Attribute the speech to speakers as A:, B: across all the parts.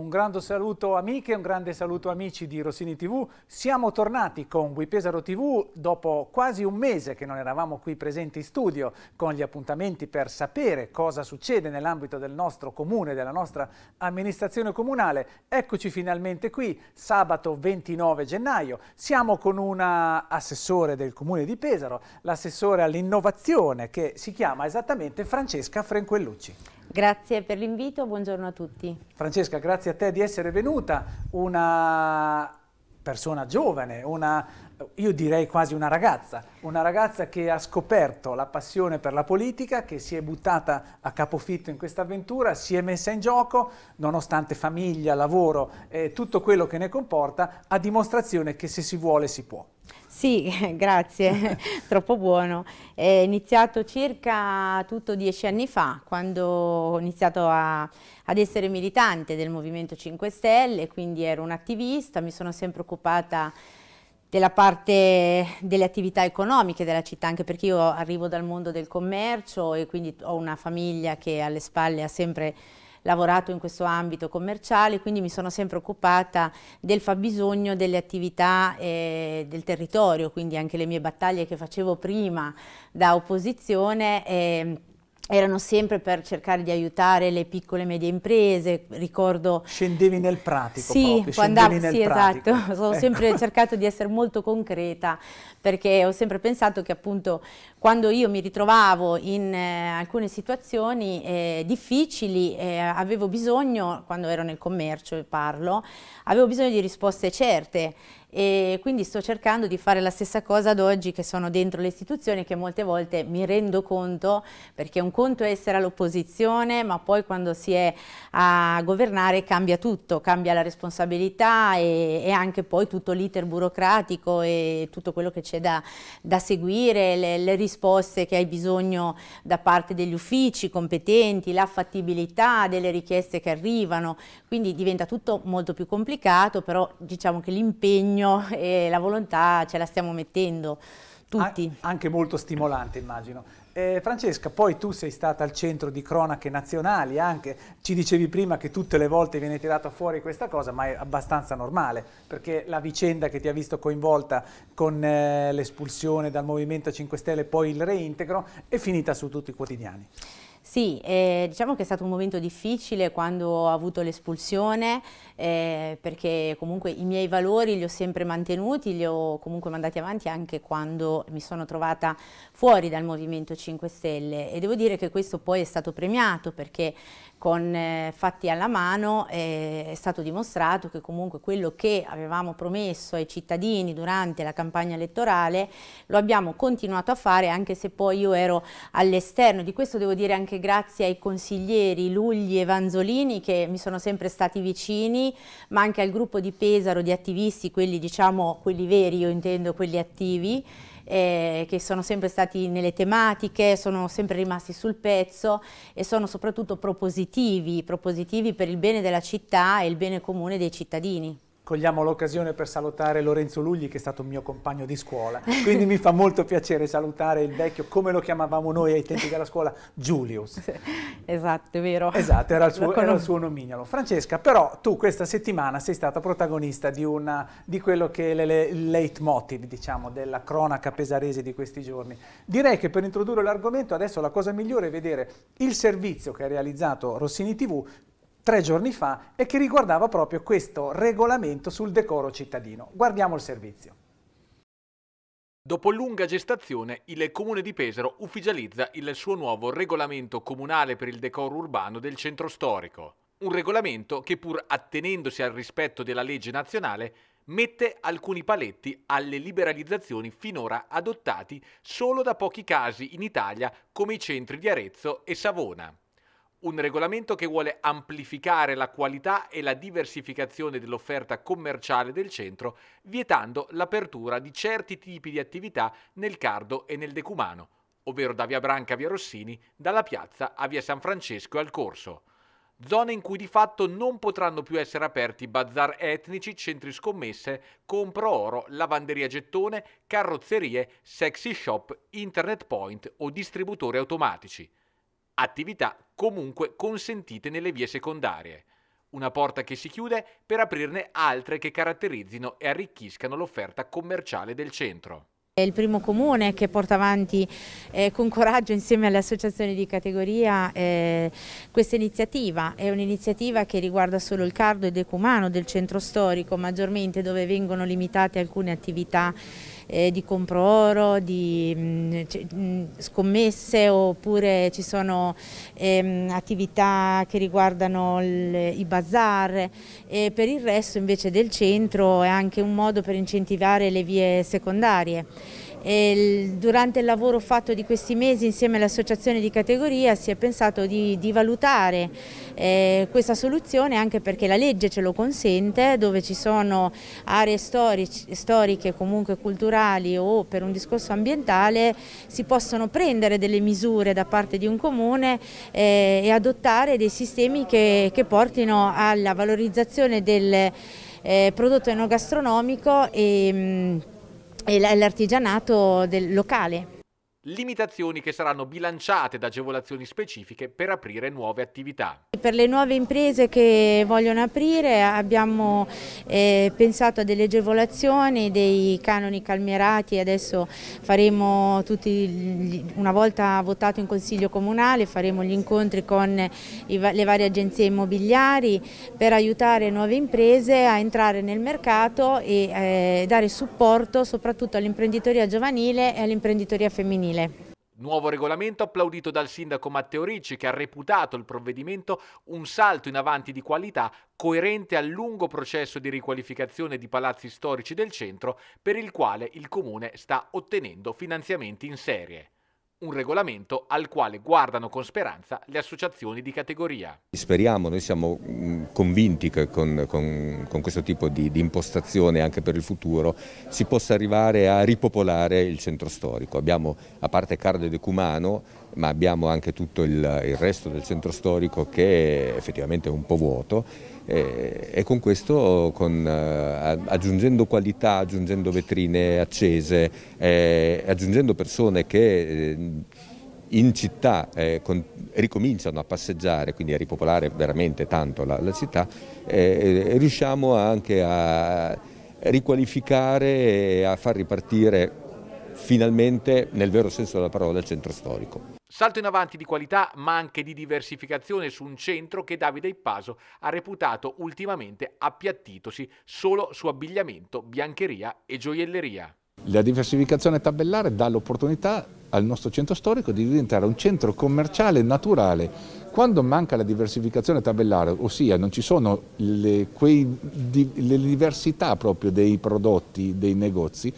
A: Un grande saluto amiche, un grande saluto amici di Rossini TV. Siamo tornati con Guipesaro TV dopo quasi un mese che non eravamo qui presenti in studio con gli appuntamenti per sapere cosa succede nell'ambito del nostro comune, della nostra amministrazione comunale. Eccoci finalmente qui, sabato 29 gennaio. Siamo con un assessore del comune di Pesaro, l'assessore all'innovazione che si chiama esattamente Francesca Frenquellucci.
B: Grazie per l'invito, buongiorno a tutti.
A: Francesca, grazie a te di essere venuta, una persona giovane, una, io direi quasi una ragazza, una ragazza che ha scoperto la passione per la politica, che si è buttata a capofitto in questa avventura, si è messa in gioco, nonostante famiglia, lavoro e eh, tutto quello che ne comporta, a dimostrazione che se si vuole si può.
B: Sì, grazie, troppo buono. È iniziato circa tutto dieci anni fa, quando ho iniziato a, ad essere militante del Movimento 5 Stelle, quindi ero un'attivista, mi sono sempre occupata della parte delle attività economiche della città, anche perché io arrivo dal mondo del commercio e quindi ho una famiglia che alle spalle ha sempre lavorato in questo ambito commerciale, quindi mi sono sempre occupata del fabbisogno delle attività eh, del territorio, quindi anche le mie battaglie che facevo prima da opposizione. Eh, erano sempre per cercare di aiutare le piccole e medie imprese, ricordo... Scendevi nel pratico sì, proprio, quando, sì, pratico. esatto, ho ecco. sempre cercato di essere molto concreta perché ho sempre pensato che appunto quando io mi ritrovavo in eh, alcune situazioni eh, difficili eh, avevo bisogno, quando ero nel commercio e parlo, avevo bisogno di risposte certe e quindi sto cercando di fare la stessa cosa ad oggi che sono dentro le istituzioni che molte volte mi rendo conto perché un conto è essere all'opposizione ma poi quando si è a governare cambia tutto, cambia la responsabilità e, e anche poi tutto l'iter burocratico e tutto quello che c'è semplice da, da seguire, le, le, risposte che hai bisogno da parte degli uffici competenti, la fattibilità delle richieste che arrivano, quindi diventa tutto molto più complicato, però diciamo che l'impegno e la volontà ce la stiamo mettendo tutti. An anche molto stimolante immagino.
A: Eh, Francesca, poi tu sei stata al centro di cronache nazionali anche, ci dicevi prima che tutte le volte viene tirata fuori questa cosa, ma è abbastanza normale, perché la vicenda che ti ha visto coinvolta con eh, l'espulsione dal Movimento 5 Stelle e poi il reintegro è finita su tutti i quotidiani.
B: Sì, eh, diciamo che è stato un momento difficile quando ho avuto l'espulsione eh, perché comunque i miei valori li ho sempre mantenuti, li ho comunque mandati avanti anche quando mi sono trovata fuori dal Movimento 5 Stelle e devo dire che questo poi è stato premiato perché con eh, fatti alla mano eh, è stato dimostrato che comunque quello che avevamo promesso ai cittadini durante la campagna elettorale lo abbiamo continuato a fare anche se poi io ero all'esterno di questo devo dire anche grazie ai consiglieri Lugli e Vanzolini che mi sono sempre stati vicini ma anche al gruppo di Pesaro di attivisti quelli diciamo quelli veri io intendo quelli attivi eh, che sono sempre stati nelle tematiche, sono sempre rimasti sul pezzo e sono soprattutto propositivi, propositivi per il bene della città e il bene comune dei cittadini
A: cogliamo l'occasione per salutare Lorenzo Lugli che è stato mio compagno di scuola, quindi mi fa molto piacere salutare il vecchio, come lo chiamavamo noi ai tempi della scuola, Julius.
B: Esatto, è vero. Esatto, era il suo, era il
A: suo nomignolo. Francesca, però tu questa settimana sei stata protagonista di, una, di quello che è il leitmotiv, diciamo, della cronaca pesarese di questi giorni. Direi che per introdurre l'argomento adesso la cosa migliore è vedere il servizio che ha realizzato Rossini TV tre giorni fa e che riguardava proprio questo regolamento sul decoro cittadino. Guardiamo il servizio.
C: Dopo lunga gestazione, il Comune di Pesaro ufficializza il suo nuovo regolamento comunale per il decoro urbano del centro storico. Un regolamento che pur attenendosi al rispetto della legge nazionale mette alcuni paletti alle liberalizzazioni finora adottati solo da pochi casi in Italia come i centri di Arezzo e Savona. Un regolamento che vuole amplificare la qualità e la diversificazione dell'offerta commerciale del centro, vietando l'apertura di certi tipi di attività nel Cardo e nel Decumano, ovvero da via Branca a via Rossini, dalla piazza a via San Francesco e al Corso. Zone in cui di fatto non potranno più essere aperti bazar etnici, centri scommesse, compro oro, lavanderia gettone, carrozzerie, sexy shop, internet point o distributori automatici. Attività comunque consentite nelle vie secondarie. Una porta che si chiude per aprirne altre che caratterizzino e arricchiscano l'offerta commerciale del centro.
B: È il primo comune che porta avanti eh, con coraggio insieme alle associazioni di categoria eh, questa iniziativa. È un'iniziativa che riguarda solo il cardo ed ecumano del centro storico maggiormente dove vengono limitate alcune attività eh, di compro-oro, di mh, mm, mm, scommesse oppure ci sono ehm, attività che riguardano il, i bazar e per il resto invece del centro è anche un modo per incentivare le vie secondarie. E durante il lavoro fatto di questi mesi insieme all'associazione di categoria si è pensato di, di valutare eh, questa soluzione anche perché la legge ce lo consente dove ci sono aree storici, storiche comunque culturali o per un discorso ambientale si possono prendere delle misure da parte di un comune eh, e adottare dei sistemi che, che portino alla valorizzazione del eh, prodotto enogastronomico e mh, mm, l'artigianato locale
C: limitazioni che saranno bilanciate da agevolazioni specifiche per aprire nuove attività.
B: Per le nuove imprese che vogliono aprire abbiamo eh, pensato a delle agevolazioni, dei canoni calmierati, adesso faremo tutti, una volta votato in Consiglio Comunale, faremo gli incontri con i, le varie agenzie immobiliari per aiutare nuove imprese a entrare nel mercato e eh, dare supporto soprattutto all'imprenditoria giovanile e all'imprenditoria femminile femminile.
C: Nuovo regolamento applaudito dal sindaco Matteo Ricci che ha reputato il provvedimento un salto in avanti di qualità coerente al lungo processo di riqualificazione di palazzi storici del centro per il quale il comune sta ottenendo finanziamenti in serie un regolamento al quale guardano con speranza le associazioni di categoria. Speriamo, noi siamo mm, convinti che con, con, con questo tipo di, di, impostazione anche per il futuro si possa arrivare a ripopolare il centro storico. Abbiamo a parte Carlo De Cumano, ma abbiamo anche tutto il, il resto del centro storico che è effettivamente è un po' vuoto eh, e, con questo con, eh, aggiungendo qualità, aggiungendo vetrine accese, eh, aggiungendo persone che eh, in città eh, con, ricominciano a passeggiare, quindi a ripopolare veramente tanto la, la città, riusciamo anche a riqualificare e a far ripartire finalmente, nel vero senso della parola, il centro storico. Salto in avanti di qualità ma anche di diversificazione su un centro che Davide Ippaso ha reputato ultimamente appiattitosi solo su abbigliamento, biancheria e gioielleria.
D: La diversificazione tabellare dà l'opportunità al nostro centro storico di diventare un centro commerciale naturale. Quando manca la diversificazione tabellare, ossia non ci sono le, quei, le diversità proprio dei prodotti, dei negozi,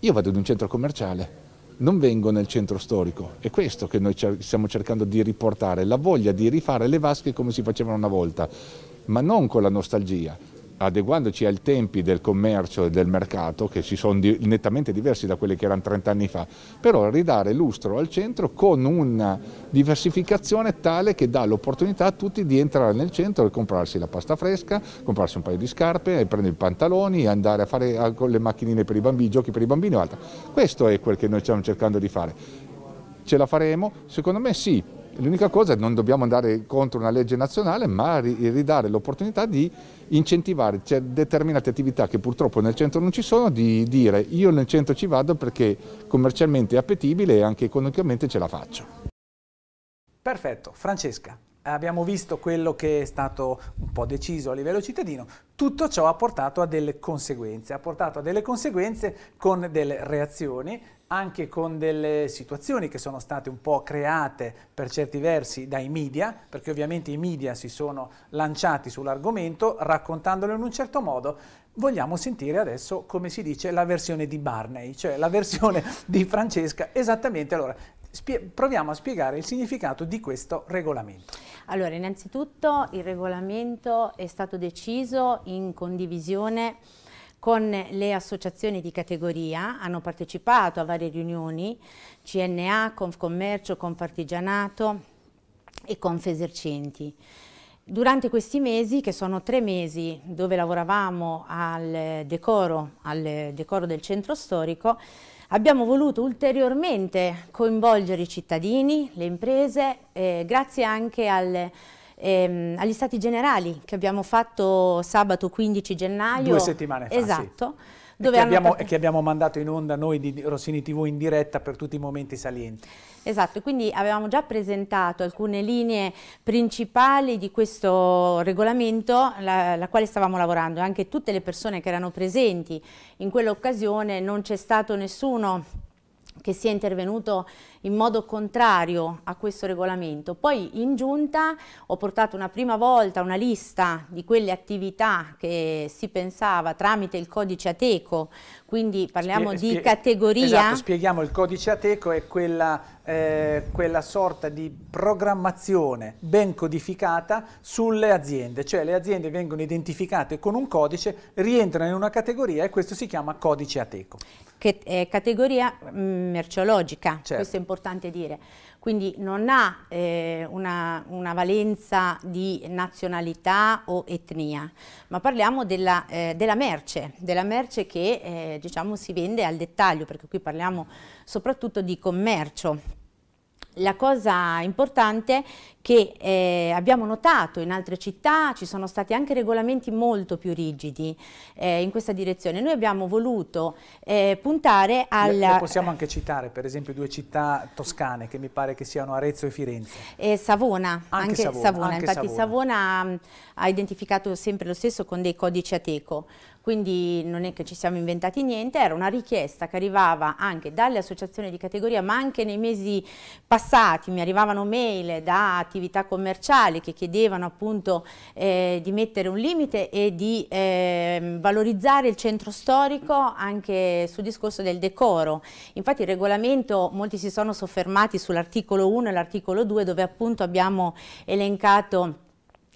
D: io vado in un centro commerciale non vengo nel centro storico. È questo che noi stiamo cercando di riportare, la voglia di rifare le vasche come si facevano una volta, ma non con la nostalgia, adeguandoci ai tempi del commercio e del mercato, che si sono nettamente diversi da quelli che erano 30 anni fa, però ridare lustro al centro con una diversificazione tale che dà l'opportunità a tutti di entrare nel centro e comprarsi la pasta fresca, comprarsi un paio di scarpe, prendere i pantaloni, andare a fare le macchinine per i bambini, i giochi per i bambini o altro. Questo è quel che noi stiamo cercando di fare. Ce la faremo? Secondo me sì, L'unica cosa è che non dobbiamo andare contro una legge nazionale, ma ridare l'opportunità di incentivare cioè, determinate attività che purtroppo nel centro non ci sono, di dire io nel centro ci vado perché commercialmente è appetibile e anche economicamente ce la faccio.
A: Perfetto, Francesca. Abbiamo visto quello che è stato un po' deciso a livello cittadino, tutto ciò ha portato a delle conseguenze, ha portato a delle conseguenze con delle reazioni anche con delle situazioni che sono state un po' create per certi versi dai media, perché ovviamente i media si sono lanciati sull'argomento raccontandolo in un certo modo, vogliamo sentire adesso, come si dice, la versione di Barney, cioè la versione di Francesca. Esattamente, allora, proviamo a spiegare il significato di questo regolamento.
B: Allora, innanzitutto il regolamento è stato deciso in condivisione con le associazioni di categoria, hanno partecipato a varie riunioni, CNA, Confcommercio, Confartigianato e Confesercenti. Durante questi mesi, che sono tre mesi dove lavoravamo al decoro, al decoro del centro storico, Abbiamo voluto ulteriormente coinvolgere i cittadini, le imprese, eh, grazie anche al ehm, agli Stati Generali che abbiamo fatto sabato 15 gennaio. Due settimane fa, Esatto. Sì. Che abbiamo, che,
A: abbiamo, mandato in onda noi di Rossini TV in diretta per tutti i momenti salienti.
B: Esatto, quindi avevamo già presentato alcune linee principali di questo regolamento, la, la quale stavamo lavorando, anche tutte le persone che erano presenti in quell'occasione, non c'è stato nessuno che sia intervenuto in modo contrario a questo regolamento. Poi in giunta ho portato una prima volta una lista di quelle attività che si pensava tramite il codice Ateco, quindi parliamo spie di categoria. Esatto,
A: spieghiamo il codice Ateco è quella, eh, quella sorta di programmazione ben codificata sulle aziende, cioè le aziende vengono identificate con un codice, rientrano in una categoria e questo si chiama codice Ateco
B: che è categoria mm, merceologica, certo. questo è certo. importante dire. Quindi non ha eh, una, una, valenza di nazionalità o etnia, ma parliamo della, eh, della merce, della merce che eh, diciamo, si vende al dettaglio, perché qui parliamo soprattutto di commercio. La cosa importante è che eh, abbiamo notato in altre città ci sono stati anche regolamenti molto più rigidi eh, in questa direzione. Noi abbiamo voluto eh, puntare al... Le, le possiamo
A: anche citare per esempio due città toscane che mi pare che siano Arezzo e Firenze.
B: E Savona, anche, anche Savona, Savona. Anche infatti Savona. Savona ha identificato sempre lo stesso con dei codici ateco quindi non è che ci siamo inventati niente, era una richiesta che arrivava anche dalle associazioni di categoria, ma anche nei mesi passati mi arrivavano mail da attività commerciali che chiedevano appunto eh, di mettere un limite e di eh, valorizzare il centro storico anche sul discorso del decoro. Infatti il regolamento, molti si sono soffermati sull'articolo 1 e l'articolo 2 dove appunto abbiamo elencato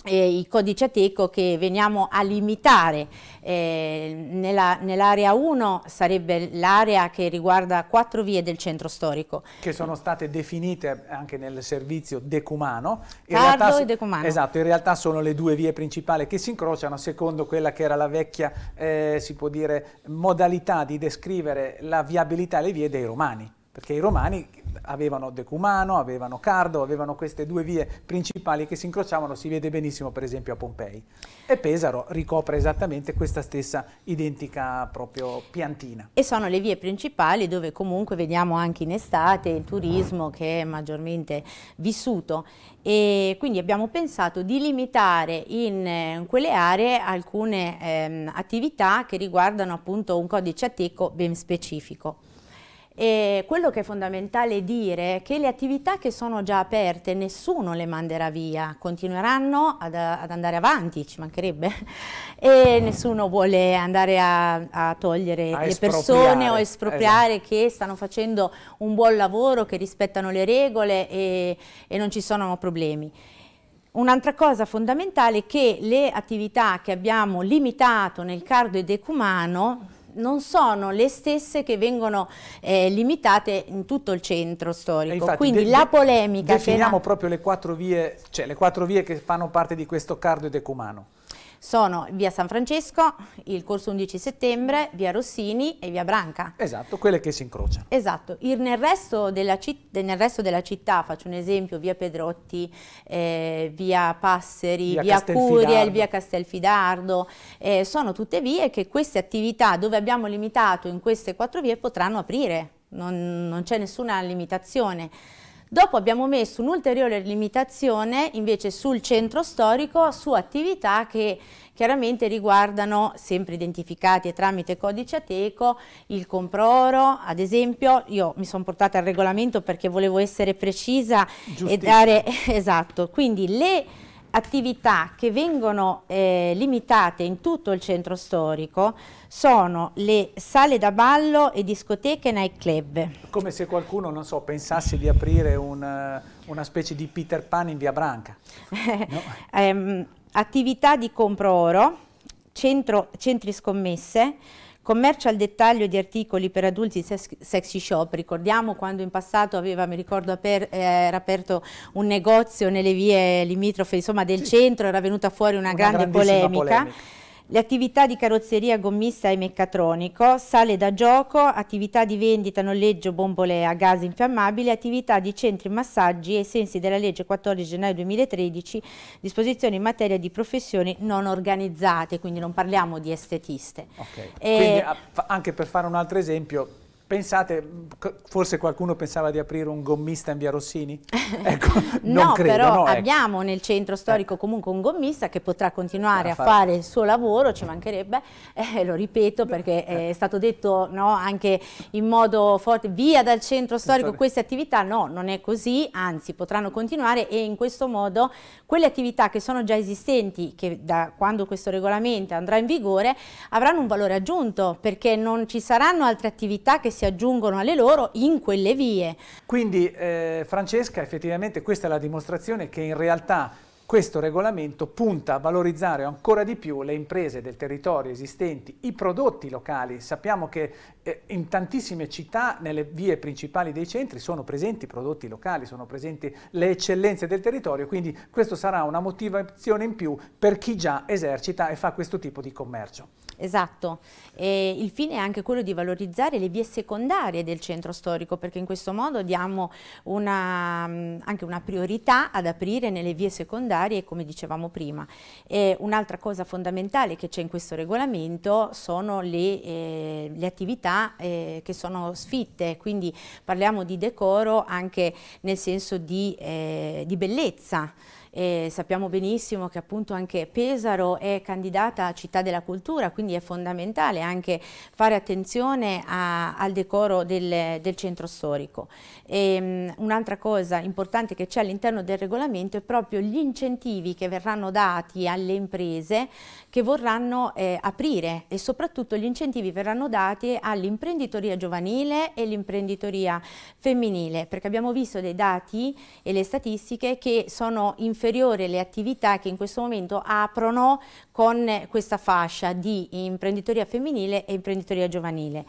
B: eh, il codice ateco che veniamo a limitare. Eh, Nell'area nell 1 sarebbe l'area che riguarda quattro vie del centro storico. Che sono state
A: definite anche nel servizio decumano. In realtà, e decumano. Esatto, in realtà sono le due vie principali che si incrociano secondo quella che era la vecchia, eh, si può dire, modalità di descrivere la viabilità e le vie dei romani perché i romani avevano Decumano, avevano Cardo, avevano queste due vie principali che si incrociavano, si vede benissimo per esempio a Pompei. E Pesaro ricopre esattamente questa stessa identica proprio piantina.
B: E sono le vie principali dove comunque vediamo anche in estate il turismo che è maggiormente vissuto e quindi abbiamo pensato di limitare in, in eh, quelle aree alcune ehm, attività che riguardano appunto un codice a teco ben specifico. E quello che è fondamentale dire è che le attività che sono già aperte nessuno le manderà via, continueranno ad, ad andare avanti, ci mancherebbe, e nessuno vuole andare a, a togliere a le persone o espropriare esatto. che stanno facendo un buon lavoro, che rispettano le regole e, e non ci sono problemi. Un'altra cosa fondamentale è che le attività che abbiamo limitato nel cardo e decumano non sono le stesse che vengono eh, limitate in tutto il centro storico. Infatti, Quindi la polemica... Definiamo che la... proprio le
A: quattro, vie, cioè le quattro vie che fanno parte di questo cardio decumano
B: sono via San Francesco, il corso 11 settembre, via Rossini e via Branca. Esatto,
A: quelle che si incrociano.
B: Esatto, nel resto, nel, resto della città, faccio un esempio, via Pedrotti, eh, via Passeri, via, via Curiel, via Castelfidardo, eh, sono tutte vie che queste attività dove abbiamo limitato in queste quattro vie potranno aprire, non, non c'è nessuna limitazione. Dopo abbiamo messo un'ulteriore limitazione invece sul centro storico su attività che chiaramente riguardano, sempre identificate tramite codice ateco, il comproro, ad esempio, io mi sono portata al regolamento perché volevo essere precisa Giustizia. e dare, esatto, quindi le attività che vengono eh, limitate in tutto il centro storico sono le sale da ballo e discoteche e nightclub.
A: Come se qualcuno, non so, pensasse di aprire una, eh, una specie di Peter Pan
B: in via Branca. No? ehm, attività di compro oro, centro, centri scommesse, Commercio al dettaglio di articoli per adulti sexy shop, ricordiamo quando in passato aveva, mi ricordo, aper, eh, era aperto un negozio nelle vie limitrofe, insomma del sì. centro, era venuta fuori una, una grande polemica. polemica le attività di carrozzeria gommista e meccatronico, sale da gioco, attività di vendita, noleggio, bombole a gas infiammabile, attività di centri massaggi e sensi della legge 14 gennaio 2013, disposizioni in materia di professioni non organizzate, quindi non parliamo di estetiste. Okay. E... Eh, quindi
A: anche per fare un altro esempio, Pensate, forse qualcuno pensava di aprire un gommista in via Rossini? Ecco, no, credo, ecco. però no, abbiamo
B: nel centro storico eh. comunque un gommista che potrà continuare a fare. fare il suo lavoro, ci mancherebbe, eh, eh lo ripeto perché eh. è stato detto no, anche in modo forte, via dal centro storico queste attività, no, non è così, anzi potranno continuare e in questo modo quelle attività che sono già esistenti, che da quando questo regolamento andrà in vigore, avranno un valore aggiunto perché non ci saranno altre attività che si si aggiungono alle loro in quelle vie.
A: Quindi eh, Francesca effettivamente questa è la dimostrazione che in realtà questo regolamento punta a valorizzare ancora di più le imprese del territorio esistenti, i prodotti locali. Sappiamo che eh, in tantissime città, nelle vie principali dei centri, sono presenti i prodotti locali, sono presenti le eccellenze del territorio, quindi questo sarà una motivazione in più per chi già esercita e fa questo tipo di
B: commercio. Esatto, e il fine è anche quello di valorizzare le vie secondarie del centro storico perché in questo modo diamo una, anche una priorità ad aprire nelle vie secondarie come dicevamo prima. un'altra cosa fondamentale che c'è in questo regolamento sono le, eh, le attività eh, che sono sfitte, quindi parliamo di decoro anche nel senso di, eh, di bellezza e sappiamo benissimo che appunto anche Pesaro è candidata a città della cultura, quindi è fondamentale anche fare attenzione a, al decoro del, del centro storico. Ehm, un'altra cosa importante che c'è all'interno del regolamento è proprio gli incentivi che verranno dati alle imprese che vorranno eh, aprire e soprattutto gli incentivi verranno dati all'imprenditoria giovanile e l'imprenditoria femminile, perché abbiamo visto dei dati e le statistiche che sono inferiori inferiore le attività che in questo momento aprono con questa fascia di imprenditoria femminile e imprenditoria giovanile.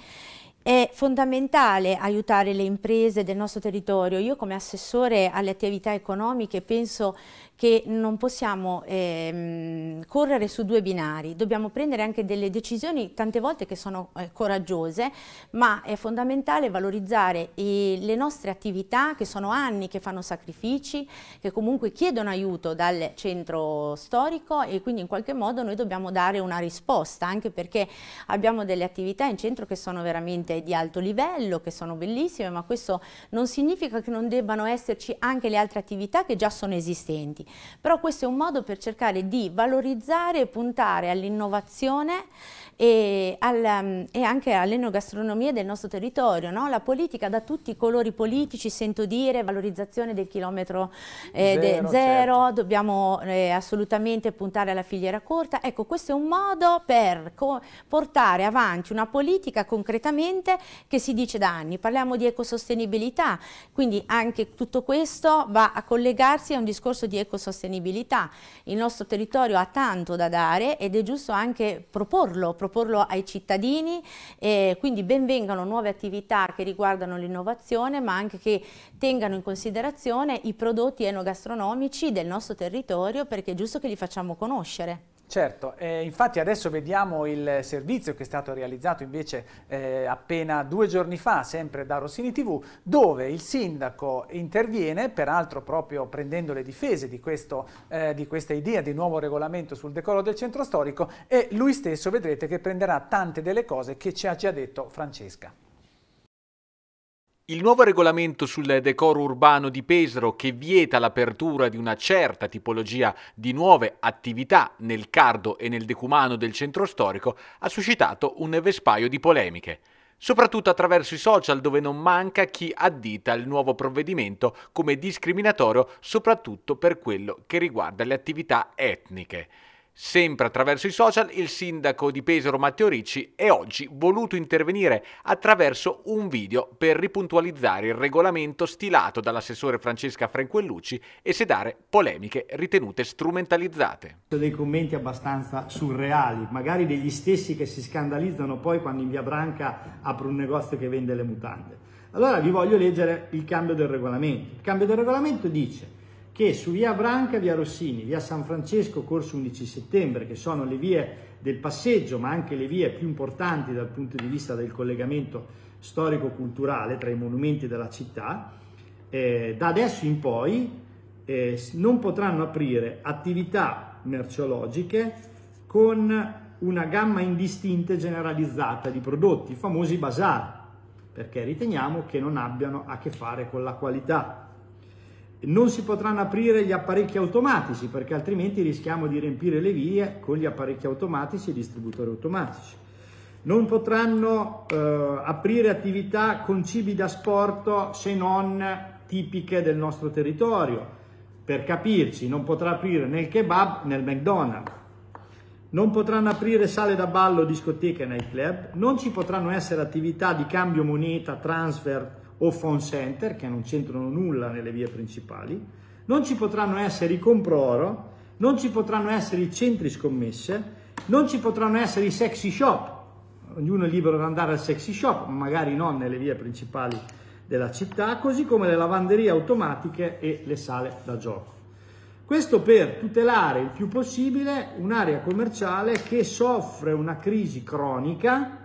B: È fondamentale aiutare le imprese del nostro territorio. Io come assessore alle attività economiche penso che non possiamo ehm, correre su due binari, dobbiamo prendere anche delle decisioni tante volte che sono eh, coraggiose, ma è fondamentale valorizzare eh, le nostre attività che sono anni che fanno sacrifici, che comunque chiedono aiuto dal centro storico e quindi in qualche modo noi dobbiamo dare una risposta, anche perché abbiamo delle attività in centro che sono veramente di alto livello, che sono bellissime, ma questo non significa che non debbano esserci anche le altre attività che già sono esistenti però questo è un modo per cercare di valorizzare e puntare all'innovazione e, al, ehm, e, anche all'enogastronomia del nostro territorio, no? la politica da tutti i colori politici, sento dire, valorizzazione del chilometro eh, zero, de zero certo. dobbiamo eh, assolutamente puntare alla filiera corta, ecco questo è un modo per portare avanti una politica concretamente che si dice da anni, parliamo di ecosostenibilità, quindi anche tutto questo va a collegarsi a un discorso di ecosostenibilità ecosostenibilità. Il nostro territorio ha tanto da dare ed è giusto anche proporlo, proporlo ai cittadini, eh, quindi benvengano nuove attività che riguardano l'innovazione ma anche che tengano in considerazione i prodotti enogastronomici del nostro territorio perché è giusto che li facciamo conoscere.
A: Certo, eh, infatti adesso vediamo il servizio che è stato realizzato invece eh, appena due giorni fa, sempre da Rossini TV, dove il sindaco interviene, peraltro proprio prendendo le difese di, questo, eh, di questa idea di nuovo regolamento sul decoro del centro storico e lui stesso vedrete che prenderà tante delle cose che ci ha già detto Francesca.
C: Il nuovo regolamento sul decoro urbano di Pesaro che vieta l'apertura di una certa tipologia di nuove attività nel cardo e nel decumano del centro storico ha suscitato un vespaio di polemiche soprattutto attraverso i social dove non manca chi addita il nuovo provvedimento come discriminatorio soprattutto per quello che riguarda le attività etniche. Sempre attraverso i social, il sindaco di Pesaro Matteo Ricci è oggi voluto intervenire attraverso un video per ripuntualizzare il regolamento stilato dall'assessore Francesca Franquellucci e sedare polemiche ritenute strumentalizzate.
E: Sono Dei commenti abbastanza surreali, magari degli stessi che si scandalizzano poi quando in via Branca apre un negozio che vende le mutande. Allora vi voglio leggere il cambio del regolamento. Il cambio del regolamento dice che su via Branca, via Rossini, via San Francesco, corso 11 settembre, che sono le vie del passeggio, ma anche le vie più importanti dal punto di vista del collegamento storico-culturale tra i monumenti della città, eh, da adesso in poi eh, non potranno aprire attività merceologiche con una gamma indistinta e generalizzata di prodotti, i famosi bazar, perché riteniamo che non abbiano a che fare con la qualità non si potranno aprire gli apparecchi automatici perché altrimenti rischiamo di riempire le vie con gli apparecchi automatici e i distributori automatici. Non potranno eh, aprire attività con cibi da sport se non tipiche del nostro territorio. Per capirci, non potrà aprire né il kebab né il McDonald's. Non potranno aprire sale da ballo, discoteche e nightclub. Non ci potranno essere attività di cambio moneta, transfer, o phone center che non c'entrano nulla nelle vie principali, non ci potranno essere i comproro, non ci potranno essere i centri scommesse, non ci potranno essere i sexy shop, ognuno è libero di andare al sexy shop, magari non nelle vie principali della città, così come le lavanderie automatiche e le sale da gioco. Questo per tutelare il più possibile un'area commerciale che soffre una crisi cronica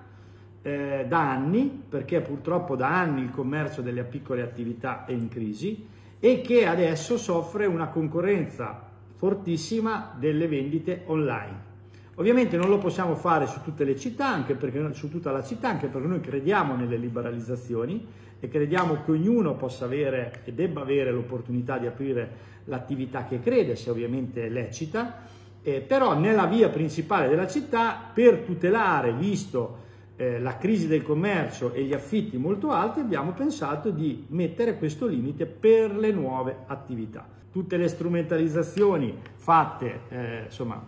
E: eh, da anni, perché purtroppo da anni il commercio delle piccole attività è in crisi e che adesso soffre una concorrenza fortissima delle vendite online. Ovviamente non lo possiamo fare su tutte le città, anche perché, su tutta la città, anche perché noi crediamo nelle liberalizzazioni e crediamo che ognuno possa avere e debba avere l'opportunità di aprire l'attività che crede, se ovviamente è lecita, eh, però nella via principale della città, per tutelare, visto che eh, la crisi del commercio e gli affitti molto alti, abbiamo pensato di mettere questo limite per le nuove attività. Tutte le strumentalizzazioni fatte, eh, insomma,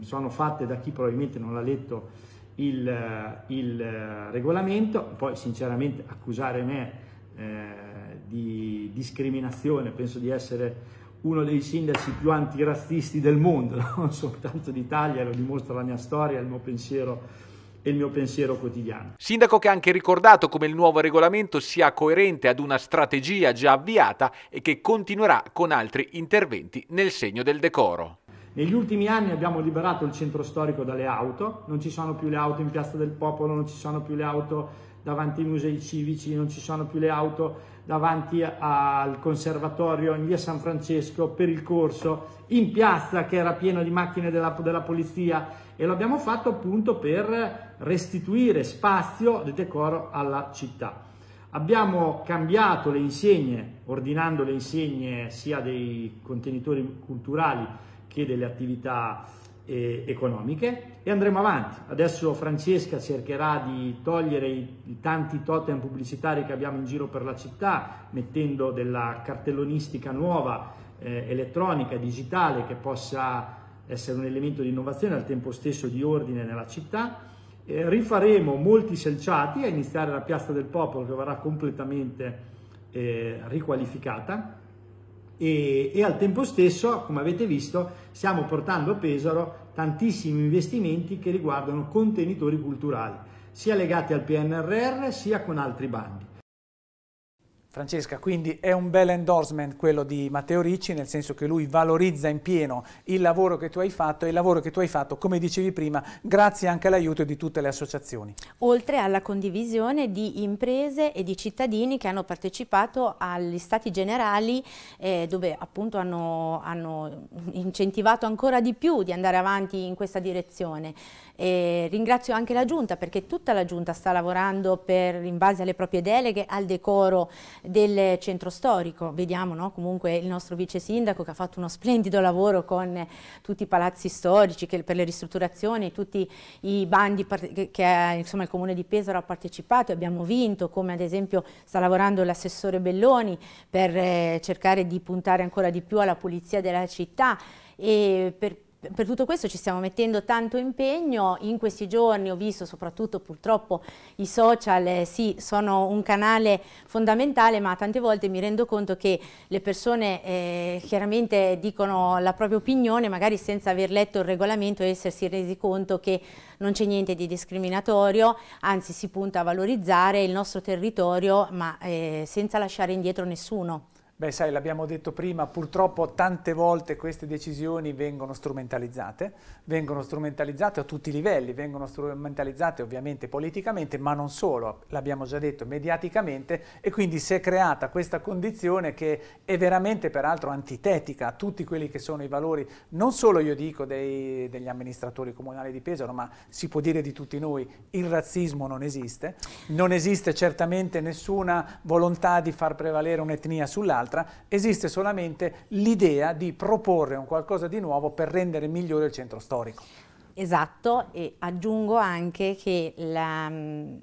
E: sono fatte da chi probabilmente non l'ha letto il, eh, il eh, regolamento, poi sinceramente accusare me eh, di discriminazione, penso di essere uno dei sindaci più antirazzisti del mondo, non soltanto d'Italia, lo dimostra la mia storia, il mio pensiero e il mio pensiero quotidiano.
C: Sindaco che ha anche ricordato come il nuovo regolamento sia coerente ad una strategia già avviata e che continuerà con altri interventi nel segno del decoro.
E: Negli ultimi anni abbiamo liberato il centro storico dalle auto, non ci sono più le auto in Piazza del Popolo, non ci sono più le auto davanti ai musei civici, non ci sono più le auto davanti al conservatorio in via San Francesco per il corso, in piazza che era pieno di macchine della, della polizia e lo abbiamo fatto appunto per restituire spazio e decoro alla città. Abbiamo cambiato le insegne, ordinando le insegne sia dei contenitori culturali che delle attività eh, economiche e andremo avanti. Adesso Francesca cercherà di togliere i, i, tanti totem pubblicitari che abbiamo in giro per la città, mettendo della cartellonistica nuova, eh, elettronica, digitale, che possa essere un elemento di innovazione al tempo stesso di ordine nella città. Eh, rifaremo molti selciati, a iniziare la Piazza del Popolo che verrà completamente eh, riqualificata. E, e al tempo stesso, come avete visto, stiamo portando a Pesaro tantissimi investimenti che riguardano contenitori culturali, sia legati al PNRR sia con altri bandi.
A: Francesca, quindi è un bel endorsement quello di Matteo Ricci, nel senso che lui valorizza in pieno il lavoro che tu hai fatto e il lavoro che tu hai fatto, come dicevi prima, grazie anche all'aiuto di tutte le associazioni.
B: Oltre alla condivisione di imprese e di cittadini che hanno partecipato agli stati generali eh, dove appunto hanno, hanno, incentivato ancora di più di andare avanti in questa direzione. E ringrazio anche la Giunta perché tutta la Giunta sta lavorando per, in base alle proprie deleghe al decoro del centro storico. Vediamo no? comunque il nostro vice sindaco che ha fatto uno splendido lavoro con tutti i palazzi storici che, per le ristrutturazioni, tutti i bandi che insomma, il comune di Pesaro ha partecipato e abbiamo vinto, come ad esempio sta lavorando l'assessore Belloni per eh, cercare di puntare ancora di più alla pulizia della città e per per tutto questo ci stiamo mettendo tanto impegno, in questi giorni ho visto soprattutto purtroppo i social, eh, sì sono un canale fondamentale ma tante volte mi rendo conto che le persone eh, chiaramente dicono la propria opinione magari senza aver letto il regolamento e essersi resi conto che non c'è niente di discriminatorio, anzi si punta a valorizzare il nostro territorio ma eh, senza lasciare indietro nessuno.
A: Beh, sai, l'abbiamo detto prima, purtroppo tante volte queste decisioni vengono strumentalizzate, vengono strumentalizzate a tutti i livelli, vengono strumentalizzate ovviamente politicamente, ma non solo, l'abbiamo già detto, mediaticamente, e quindi si è creata questa condizione che è veramente peraltro antitetica a tutti quelli che sono i valori, non solo io dico dei, degli amministratori comunali di Pesaro, ma si può dire di tutti noi, il razzismo non esiste, non esiste certamente nessuna volontà di far prevalere un'etnia sull'altra, un'altra, esiste solamente l'idea di proporre un qualcosa di nuovo per rendere migliore il centro storico.
B: Esatto, e aggiungo anche che la,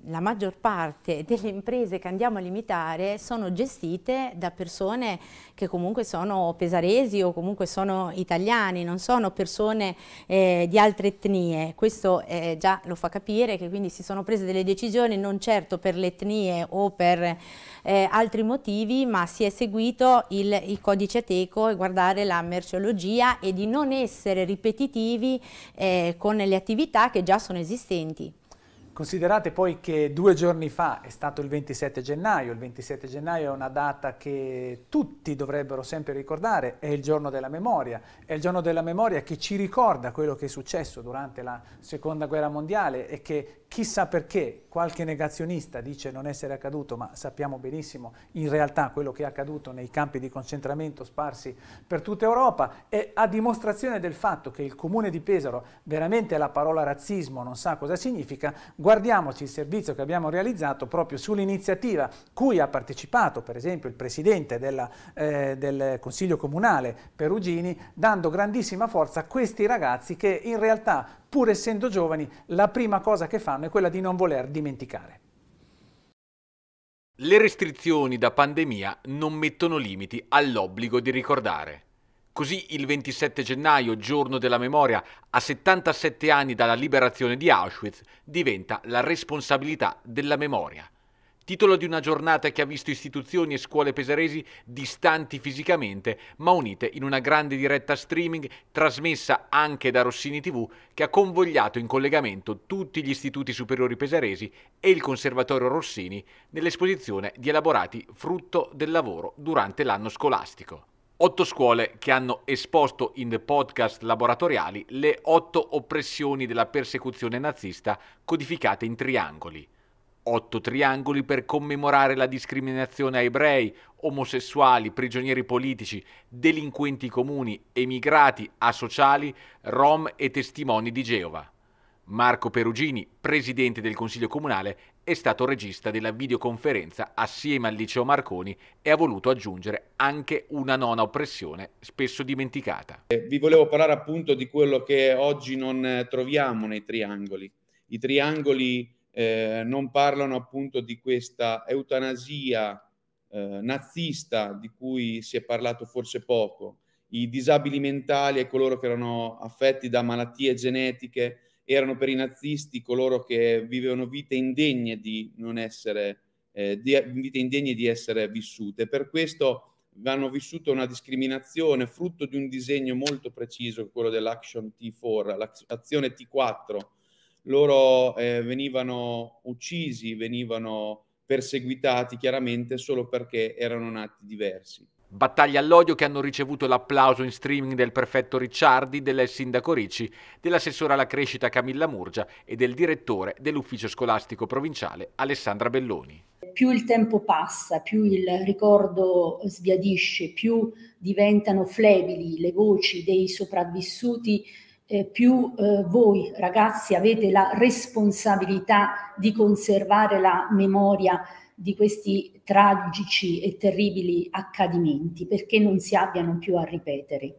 B: la, maggior parte delle imprese che andiamo a limitare sono gestite da persone che comunque sono pesaresi o comunque sono italiani, non sono persone eh, di altre etnie. Questo eh, già lo fa capire che quindi si sono prese delle decisioni non certo per le etnie o per eh, altri motivi, ma si è seguito il, il codice ateco e guardare la merceologia e di non essere ripetitivi eh, con le attività che già sono esistenti.
A: Considerate poi che due giorni fa è stato il 27 gennaio, il 27 gennaio è una data che tutti dovrebbero sempre ricordare, è il giorno della memoria, è il giorno della memoria che ci ricorda quello che è successo durante la seconda guerra mondiale e che Chissà perché qualche negazionista dice non essere accaduto, ma sappiamo benissimo in realtà quello che è accaduto nei campi di concentramento sparsi per tutta Europa e a dimostrazione del fatto che il comune di Pesaro veramente la parola razzismo non sa cosa significa, guardiamoci il servizio che abbiamo realizzato proprio sull'iniziativa cui ha partecipato per esempio il presidente della, eh, del Consiglio Comunale Perugini, dando grandissima forza a questi ragazzi che in realtà pur essendo giovani, la prima cosa che fanno è quella di non voler dimenticare.
C: Le restrizioni da pandemia non mettono limiti all'obbligo di ricordare. Così il 27 gennaio, giorno della memoria, a 77 anni dalla liberazione di Auschwitz, diventa la responsabilità della memoria. Titolo di una giornata che ha visto istituzioni e scuole pesaresi distanti fisicamente, ma unite in una grande diretta streaming trasmessa anche da Rossini TV, che ha convogliato in collegamento tutti gli istituti superiori pesaresi e il Conservatorio Rossini nell'esposizione di elaborati frutto del lavoro durante l'anno scolastico. Otto scuole che hanno esposto in podcast laboratoriali le otto oppressioni della persecuzione nazista codificate in triangoli. Otto triangoli per commemorare la discriminazione a ebrei, omosessuali, prigionieri politici, delinquenti comuni, emigrati, asociali, rom e testimoni di Geova. Marco Perugini, presidente del Consiglio Comunale, è stato regista della videoconferenza assieme al liceo Marconi e ha voluto aggiungere anche una nona oppressione spesso dimenticata. Eh, vi volevo parlare appunto di quello che oggi non eh, troviamo nei triangoli. I triangoli eh, non parlano appunto di questa eutanasia eh, nazista di cui si è parlato forse poco. I disabili mentali e coloro che erano affetti da malattie genetiche erano per i nazisti coloro che vivevano vite indegne di non essere eh, di, vite indegne di essere vissute. Per questo hanno vissuto una discriminazione frutto di un disegno molto preciso, quello dell'Action T4, l'azione T4, loro eh, venivano uccisi, venivano perseguitati chiaramente solo perché erano nati diversi. Battaglia all'odio che hanno ricevuto l'applauso in streaming del prefetto Ricciardi, del sindaco Ricci, dell'assessore alla crescita Camilla Murgia e del direttore dell'ufficio scolastico provinciale Alessandra Belloni.
B: Più il tempo passa, più il ricordo sbiadisce, più diventano flebili le voci dei sopravvissuti eh, più eh, voi ragazzi avete la responsabilità di conservare la memoria di questi tragici e terribili accadimenti perché non si abbiano più a ripetere.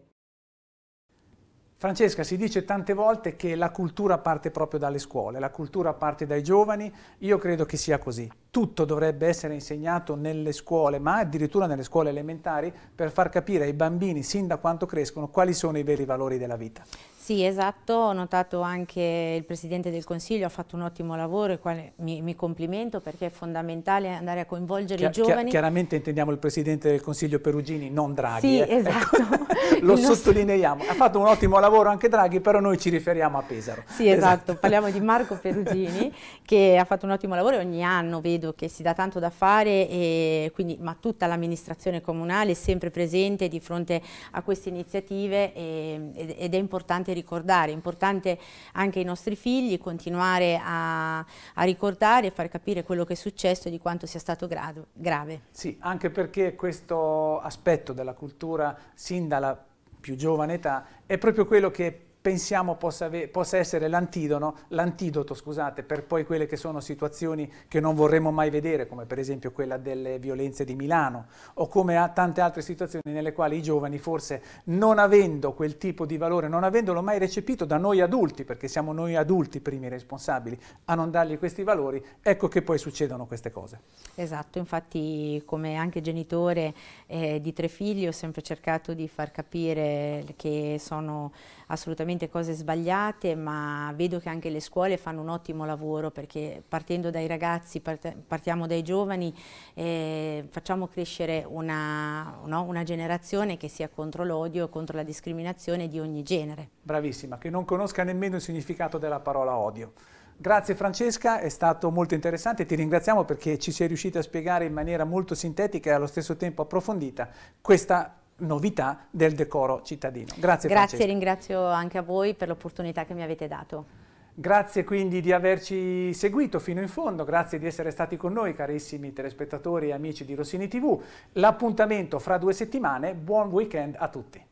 A: Francesca, si dice tante volte che la cultura parte proprio dalle scuole, la cultura parte dai giovani, io credo che sia così. Tutto dovrebbe essere insegnato nelle scuole, ma addirittura nelle scuole elementari, per far capire ai bambini, sin da quanto crescono, quali sono i veri valori della vita.
B: Sì, esatto, ho notato anche il Presidente del Consiglio ha fatto un ottimo lavoro e quale mi, mi complimento perché è fondamentale andare a coinvolgere Chia, i giovani.
A: Chiaramente intendiamo il Presidente del Consiglio Perugini, non Draghi. Sì, eh. Ecco,
B: esatto. Ecco, lo nostro...
A: sottolineiamo, ha fatto un ottimo lavoro anche Draghi, però noi ci riferiamo a Pesaro. Sì, esatto, esatto.
B: parliamo di Marco Perugini che ha fatto un ottimo lavoro e ogni anno vedo che si dà tanto da fare, e quindi, ma tutta l'amministrazione comunale è sempre presente di fronte a queste iniziative e, ed è importante ricordare, è importante anche ai nostri figli continuare a, a ricordare e far capire quello che è successo e di quanto sia stato grado, grave.
A: Sì, anche perché questo aspetto della cultura sin dalla più giovane età è proprio quello che pensiamo possa, ave- possa essere l'antidoto scusate, per poi quelle che sono situazioni che non vorremmo mai vedere, come per esempio quella delle violenze di Milano o come a tante altre situazioni nelle quali i giovani forse non avendo quel tipo di valore, non avendolo mai recepito da noi adulti, perché siamo noi adulti primi responsabili a non dargli questi valori, ecco che poi succedono queste cose.
B: Esatto, infatti come anche genitore eh, di tre figli ho sempre cercato di far capire che sono assolutamente cose sbagliate, ma vedo che anche le scuole fanno un ottimo lavoro perché partendo dai ragazzi, partiamo dai giovani, eh, facciamo crescere una, no, una generazione che sia contro l'odio, contro la discriminazione di ogni genere.
A: Bravissima, che non conosca nemmeno il significato della parola odio. Grazie Francesca, è stato molto interessante, ti ringraziamo perché ci sei riuscita a spiegare in maniera molto sintetica e allo stesso tempo approfondita questa novità del decoro cittadino. Grazie Grazie, Francesca.
B: ringrazio anche a voi per l'opportunità che mi avete dato.
A: Grazie quindi di averci seguito fino in fondo, grazie di essere stati con noi carissimi telespettatori e amici di Rossini TV. L'appuntamento fra due settimane, buon weekend a tutti.